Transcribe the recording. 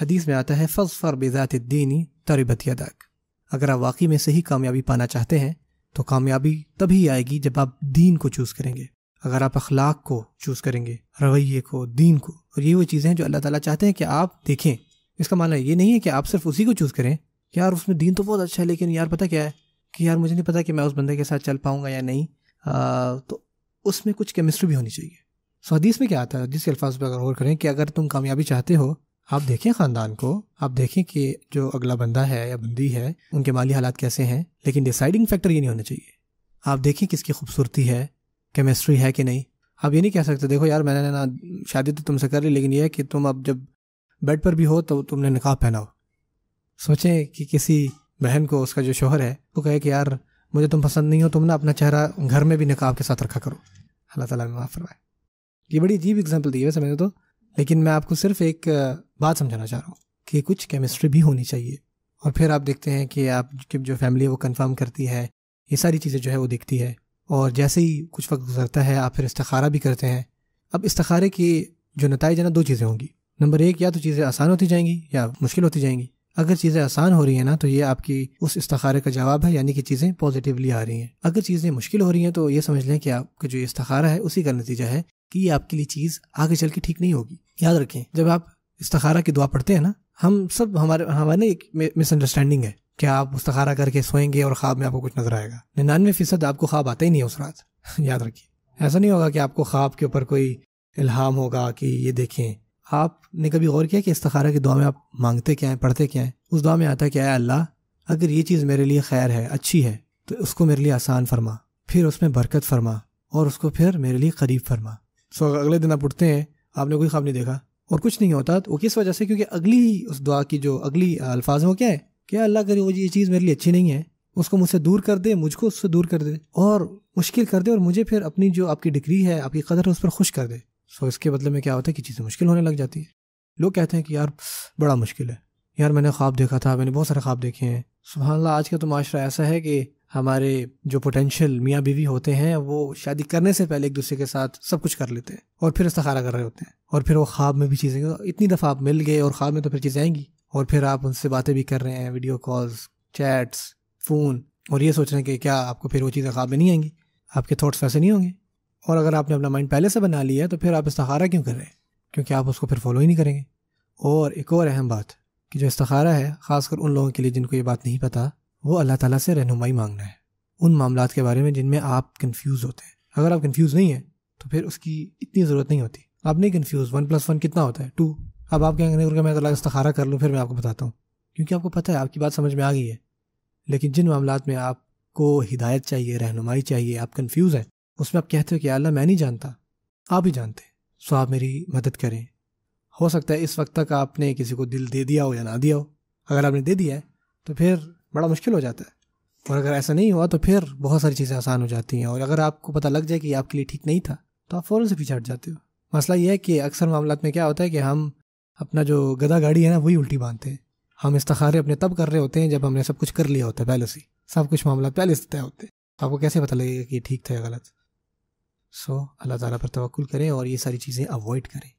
हदीस में आता है फजफर बेजात दीनी तरबत यदाक अगर आप वाकई में सही कामयाबी पाना चाहते हैं तो कामयाबी तभी आएगी जब आप दीन को चूज़ करेंगे अगर आप अखलाक को चूज़ करेंगे रवैये को दीन को और ये वो चीज़ें हैं जो अल्लाह ताला चाहते हैं कि आप देखें इसका मानना ये नहीं है कि आप सिर्फ उसी को चूज़ करें यार उसमें दीन तो बहुत अच्छा है लेकिन यार पता क्या है कि यार मुझे नहीं पता कि मैं उस बंदे के साथ चल पाऊँगा या नहीं आ, तो उसमें कुछ केमिस्ट्री भी होनी चाहिए सो हदीस में क्या आता है जिसके अल्फाज पर अगर गौर करें कि अगर तुम कामयाबी चाहते हो आप देखें ख़ानदान को आप देखें कि जो अगला बंदा है या बंदी है उनके माली हालात कैसे हैं लेकिन डिसाइडिंग फैक्टर ये नहीं होना चाहिए आप देखें किसकी खूबसूरती है केमिस्ट्री है कि नहीं आप ये नहीं कह सकते देखो यार मैंने ना शादी तो तुमसे कर ली लेकिन यह है कि तुम अब जब बेड पर भी हो तो तुमने नकाब पहना हो सोचें कि किसी बहन को उसका जो शोहर है वो कहे कि यार मुझे तुम पसंद नहीं हो तुम ना अपना चेहरा घर में भी नकाब के साथ रखा करो अल्लाह ताला में माफ़ फरमाए ये बड़ी अजीब एग्जाम्पल दी है वैसे मैंने तो लेकिन मैं आपको सिर्फ एक बात समझाना चाह रहा हूँ कि कुछ केमिस्ट्री भी होनी चाहिए और फिर आप देखते हैं कि आपकी जो फैमिली है वो कन्फर्म करती है ये सारी चीज़ें जो है वो देखती है और जैसे ही कुछ वक्त गुजरता है आप फिर इस्तारा भी करते हैं अब इस्तारे के जो नतज है ना दो चीज़ें होंगी नंबर एक या तो चीज़ें आसान होती जाएंगी या मुश्किल होती जाएंगी अगर चीज़ें आसान हो रही हैं ना तो ये आपकी उस इस्तारे का जवाब है यानी कि चीज़ें पॉजिटिवली आ रही हैं अगर चीज़ें मुश्किल हो रही हैं तो ये समझ लें कि आपका जो इस्तारा है उसी का नतीजा है कि ये आपके लिए चीज़ आगे चल के ठीक नहीं होगी याद रखें जब आप इस्तखारा की दुआ पढ़ते हैं ना हम सब हमारे हमारे ना एक मिसअंडरस्टैंडिंग है कि आप इस्तखारा करके सोएंगे और ख्वाब में आपको कुछ नजर आएगा निन्यानवे फीसद आपको ख्वाब आता ही नहीं है उस रात याद रखिए ऐसा नहीं होगा कि आपको ख्वाब के ऊपर कोई इल्हाम होगा कि ये देखें आपने कभी गौर किया कि इस्तखारा की दुआ में आप मांगते क्या हैं पढ़ते क्या हैं उस दुआ में आता है कि अल्लाह अगर ये चीज़ मेरे लिए खैर है अच्छी है तो उसको मेरे लिए आसान फरमा फिर उसमें बरकत फरमा और उसको फिर मेरे लिए करीब फरमा सो अगले दिन आप उठते हैं आपने कोई ख्वाब नहीं देखा और कुछ नहीं होता तो वो किस वजह से क्योंकि अगली उस दुआ की जो अगली अल्फाज वो क्या है क्या अल्लाह करे वो ये चीज़ मेरे लिए अच्छी नहीं है उसको मुझसे दूर कर दे मुझको उससे दूर कर दे और मुश्किल कर दे और मुझे फिर अपनी जो आपकी डिग्री है आपकी कदर है उस पर खुश कर दे सो इसके बदले मतलब में क्या होता है कि चीज़ें मुश्किल होने लग जाती है लोग कहते हैं कि यार बड़ा मुश्किल है यार मैंने ख्वाब देखा था मैंने बहुत सारे ख्वाब देखे हैं सुबह आज का तो माशरा ऐसा है कि हमारे जो पोटेंशियल मियाँ बीवी होते हैं वो शादी करने से पहले एक दूसरे के साथ सब कुछ कर लेते हैं और फिर इस्तारा कर रहे होते हैं और फिर वो ख्वाब में भी चीज़ें तो इतनी दफ़ा आप मिल गए और ख्वाब में तो फिर चीज़ें आएंगी और फिर आप उनसे बातें भी कर रहे हैं वीडियो कॉल्स चैट्स फ़ोन और ये सोच रहे हैं कि क्या आपको फिर वो चीज़ें ख्वाब में नहीं आएंगी आपके थाट्स वैसे नहीं होंगे और अगर आपने अपना माइंड पहले से बना लिया तो फिर आप इस्तारा क्यों कर रहे हैं क्योंकि आप उसको फिर फॉलो ही नहीं करेंगे और एक और अहम बात कि जो इस्तारा है ख़ासकर उन लोगों के लिए जिनको ये बात नहीं पता वो अल्लाह ताला से रहनुमाई मांगना है उन मामला के बारे में जिनमें आप कन्फ्यूज़ होते हैं अगर आप कन्फ्यूज़ नहीं है तो फिर उसकी इतनी ज़रूरत नहीं होती आप नहीं कन्फ्यूज़ वन प्लस वन कितना होता है टू अब आप कहेंगे करेंगे मैं अल्लाह इस्तारा कर लूँ फिर मैं आपको बताता हूँ क्योंकि आपको पता है आपकी बात समझ में आ गई है लेकिन जिन मामला में आपको हिदायत चाहिए रहनुमाई चाहिए आप कन्फ्यूज़ हैं उसमें आप कहते हो कि अल्लाह मैं नहीं जानता आप ही जानते सो आप मेरी मदद करें हो सकता है इस वक्त तक आपने किसी को दिल दे दिया हो या ना दिया हो अगर आपने दे दिया है तो फिर बड़ा मुश्किल हो जाता है और अगर ऐसा नहीं हुआ तो फिर बहुत सारी चीज़ें आसान हो जाती हैं और अगर आपको पता लग जाए कि आपके लिए ठीक नहीं था तो आप फ़ौरन से पीछे हट जाते हो मसला यह है कि अक्सर मामला में क्या होता है कि हम अपना जो गदा गाड़ी है ना वही उल्टी बांधते हैं हम इस्तारे अपने तब कर रहे होते हैं जब हमने सब कुछ कर लिया होता है पहले से सब कुछ मामला पहले से तय होते हैं आपको कैसे पता लगेगा कि ठीक था या गलत सो अल्लाह ताला पर तवक्ल करें और ये सारी चीज़ें अवॉइड करें